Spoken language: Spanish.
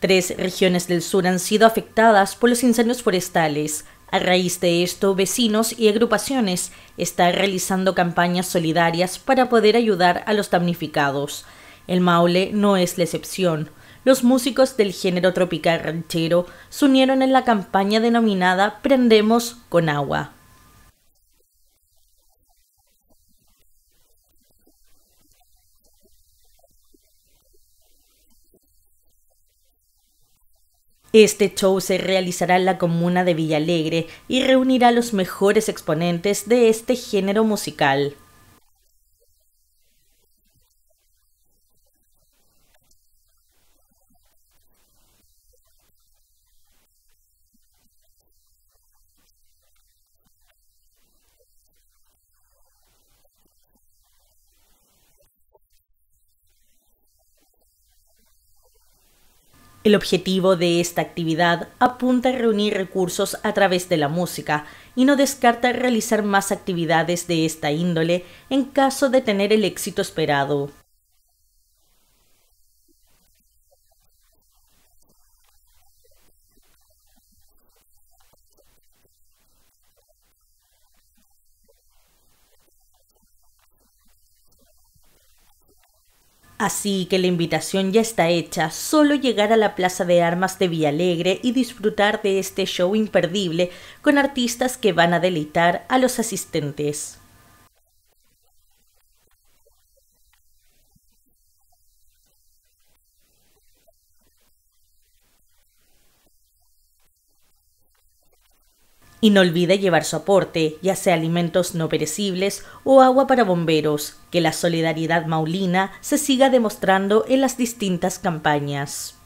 Tres regiones del sur han sido afectadas por los incendios forestales. A raíz de esto, vecinos y agrupaciones están realizando campañas solidarias para poder ayudar a los damnificados. El Maule no es la excepción. Los músicos del género tropical ranchero se unieron en la campaña denominada Prendemos con agua. Este show se realizará en la comuna de Villalegre y reunirá a los mejores exponentes de este género musical. El objetivo de esta actividad apunta a reunir recursos a través de la música y no descarta realizar más actividades de esta índole en caso de tener el éxito esperado. Así que la invitación ya está hecha, solo llegar a la Plaza de Armas de Villalegre y disfrutar de este show imperdible con artistas que van a deleitar a los asistentes. Y no olvide llevar su aporte, ya sea alimentos no perecibles o agua para bomberos, que la solidaridad maulina se siga demostrando en las distintas campañas.